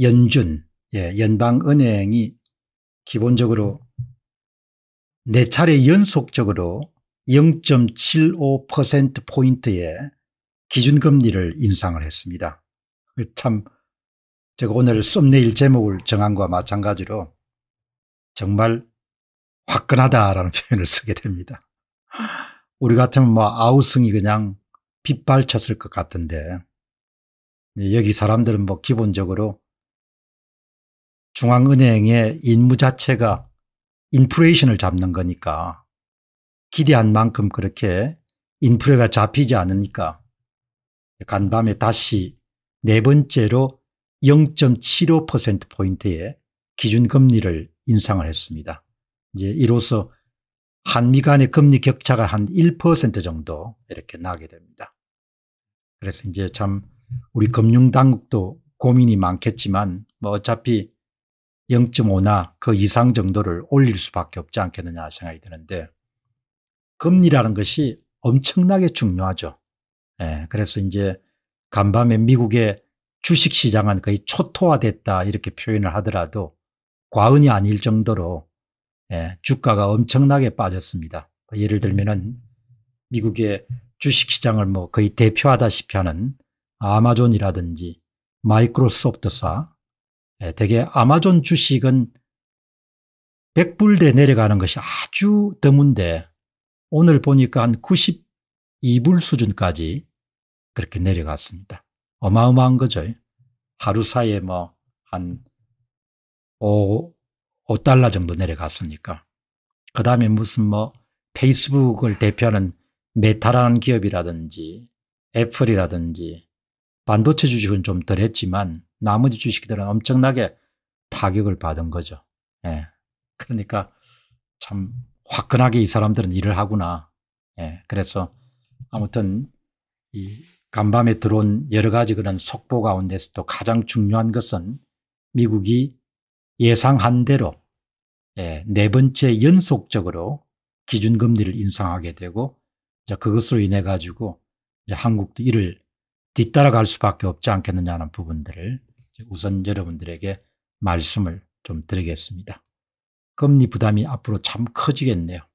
연준, 예, 연방은행이 기본적으로 네 차례 연속적으로 0.75%포인트의 기준금리를 인상을 했습니다. 그 참 제가 오늘 썸네일 제목을 정한 것과 마찬가지로 정말 화끈하다라는 표현을 쓰게 됩니다. 우리 같으면 뭐 아우성이 그냥 빗발쳤을 것 같은데 네, 여기 사람들은 뭐 기본적으로 중앙은행의 임무 자체가 인플레이션을 잡는 거니까 기대한 만큼 그렇게 인플레가 잡히지 않으니까 간밤에 다시 네 번째로 0.75%포인트의 기준금리를 인상을 했습니다. 이제 이로써 한미 간의 금리 격차가 한 1% 정도 이렇게 나게 됩니다. 그래서 이제 참 우리 금융당국도 고민이 많겠지만 뭐 어차피 0.5나 그 이상 정도를 올릴 수밖에 없지 않겠느냐 생각이 드는데 금리라는 것이 엄청나게 중요하죠. 예, 그래서 이제 간밤에 미국의 주식시장은 거의 초토화됐다 이렇게 표현을 하더라도 과언이 아닐 정도로 예, 주가가 엄청나게 빠졌습니다. 예를 들면은 미국의 주식시장을 뭐 거의 대표하다시피 하는 아마존이라든지 마이크로소프트사 예, 대개 아마존 주식은 100불대 내려가는 것이 아주 드문데 오늘 보니까 한 92불 수준까지 그렇게 내려갔습니다. 어마어마한 거죠. 하루 사이에 뭐 한 5, 5달러 정도 내려갔으니까. 그 다음에 무슨 뭐 페이스북을 대표하는 메타라는 기업이라든지 애플이라든지 반도체 주식은 좀 덜 했지만 나머지 주식들은 엄청나게 타격을 받은 거죠. 예. 그러니까 참 화끈하게 이 사람들은 일을 하구나. 예. 그래서 아무튼 이 간밤에 들어온 여러 가지 그런 속보 가운데서도 가장 중요한 것은 미국이 예상한 대로 예, 네 번째 연속적으로 기준금리를 인상하게 되고 그것으로 인해 가지고 한국도 이를 뒤따라갈 수밖에 없지 않겠느냐는 부분들을 우선 여러분들에게 말씀을 좀 드리겠습니다. 금리 부담이 앞으로 참 커지겠네요.